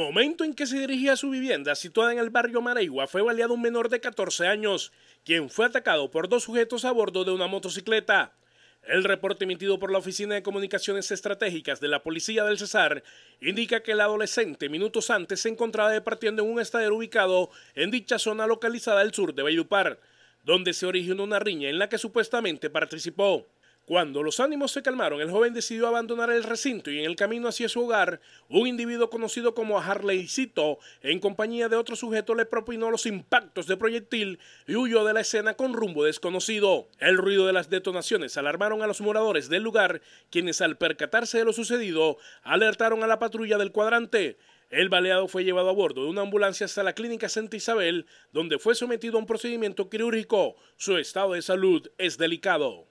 momento en que se dirigía a su vivienda situada en el barrio Mareigua, fue baleado un menor de 14 años, quien fue atacado por dos sujetos a bordo de una motocicleta. El reporte emitido por la Oficina de Comunicaciones Estratégicas de la Policía del Cesar indica que el adolescente minutos antes se encontraba departiendo en un estadero ubicado en dicha zona localizada al sur de Bayupar, donde se originó una riña en la que supuestamente participó. Cuando los ánimos se calmaron, el joven decidió abandonar el recinto y en el camino hacia su hogar, un individuo conocido como Harleycito, en compañía de otro sujeto, le propinó los impactos de proyectil y huyó de la escena con rumbo desconocido. El ruido de las detonaciones alarmaron a los moradores del lugar, quienes al percatarse de lo sucedido, alertaron a la patrulla del cuadrante. El baleado fue llevado a bordo de una ambulancia hasta la clínica Santa Isabel, donde fue sometido a un procedimiento quirúrgico. Su estado de salud es delicado.